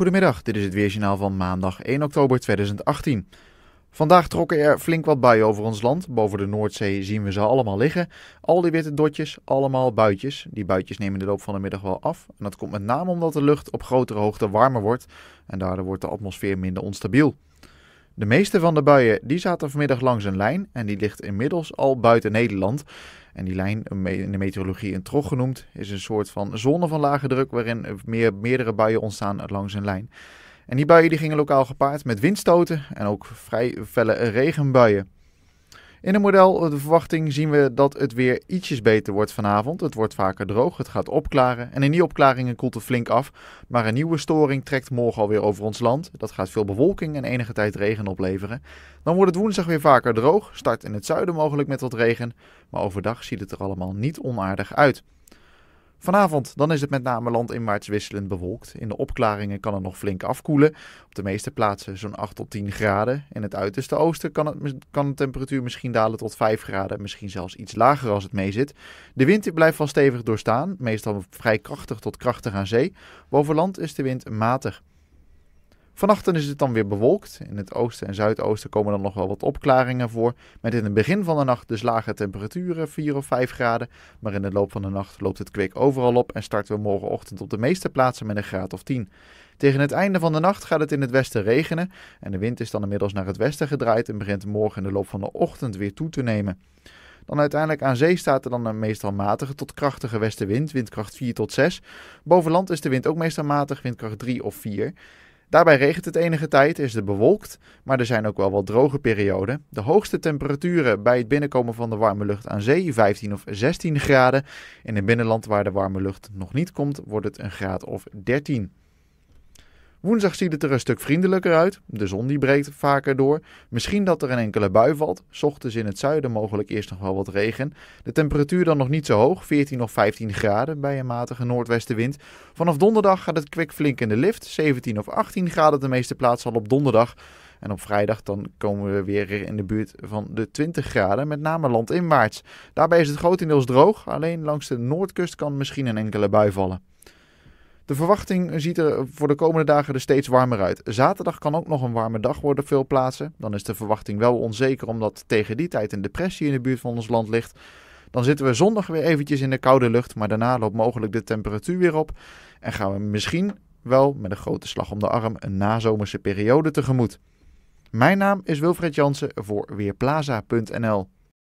Goedemiddag, dit is het Weerjournaal van maandag 1 oktober 2018. Vandaag trokken er flink wat buien over ons land. Boven de Noordzee zien we ze allemaal liggen. Al die witte dotjes, allemaal buitjes. Die buitjes nemen de loop van de middag wel af. En dat komt met name omdat de lucht op grotere hoogte warmer wordt. En daardoor wordt de atmosfeer minder onstabiel. De meeste van de buien die zaten vanmiddag langs een lijn en die ligt inmiddels al buiten Nederland. En die lijn, in de meteorologie een trog genoemd, is een soort van zone van lage druk waarin meer, meerdere buien ontstaan langs een lijn. En die buien die gingen lokaal gepaard met windstoten en ook vrij felle regenbuien. In het model de verwachting zien we dat het weer ietsjes beter wordt vanavond. Het wordt vaker droog, het gaat opklaren en in die opklaringen koelt het flink af. Maar een nieuwe storing trekt morgen alweer over ons land. Dat gaat veel bewolking en enige tijd regen opleveren. Dan wordt het woensdag weer vaker droog, start in het zuiden mogelijk met wat regen. Maar overdag ziet het er allemaal niet onaardig uit. Vanavond dan is het met name landinwaarts wisselend bewolkt. In de opklaringen kan het nog flink afkoelen. Op de meeste plaatsen zo'n 8 tot 10 graden. In het uiterste oosten kan, het, kan de temperatuur misschien dalen tot 5 graden. Misschien zelfs iets lager als het meezit. De wind blijft wel stevig doorstaan. Meestal vrij krachtig tot krachtig aan zee. Boven land is de wind matig. Vannacht is het dan weer bewolkt. In het oosten en zuidoosten komen dan nog wel wat opklaringen voor. Met in het begin van de nacht dus lage temperaturen, 4 of 5 graden. Maar in de loop van de nacht loopt het kweek overal op en starten we morgenochtend op de meeste plaatsen met een graad of 10. Tegen het einde van de nacht gaat het in het westen regenen. En de wind is dan inmiddels naar het westen gedraaid en begint morgen in de loop van de ochtend weer toe te nemen. Dan uiteindelijk aan zee staat er dan een meestal matige tot krachtige westenwind, windkracht 4 tot 6. Boven land is de wind ook meestal matig, windkracht 3 of 4. Daarbij regent het enige tijd, is het bewolkt, maar er zijn ook wel wat droge perioden. De hoogste temperaturen bij het binnenkomen van de warme lucht aan zee 15 of 16 graden. In het binnenland waar de warme lucht nog niet komt, wordt het een graad of 13. Woensdag ziet het er een stuk vriendelijker uit. De zon die breekt vaker door. Misschien dat er een enkele bui valt. Ochtends in het zuiden mogelijk eerst nog wel wat regen. De temperatuur dan nog niet zo hoog, 14 of 15 graden bij een matige noordwestenwind. Vanaf donderdag gaat het kwik flink in de lift, 17 of 18 graden de meeste plaatsen al op donderdag. En op vrijdag dan komen we weer in de buurt van de 20 graden, met name landinwaarts. Daarbij is het grotendeels droog, alleen langs de noordkust kan misschien een enkele bui vallen. De verwachting ziet er voor de komende dagen er steeds warmer uit. Zaterdag kan ook nog een warme dag worden op veel plaatsen. Dan is de verwachting wel onzeker omdat tegen die tijd een depressie in de buurt van ons land ligt. Dan zitten we zondag weer eventjes in de koude lucht, maar daarna loopt mogelijk de temperatuur weer op. En gaan we misschien wel met een grote slag om de arm een nazomerse periode tegemoet. Mijn naam is Wilfred Jansen voor Weerplaza.nl.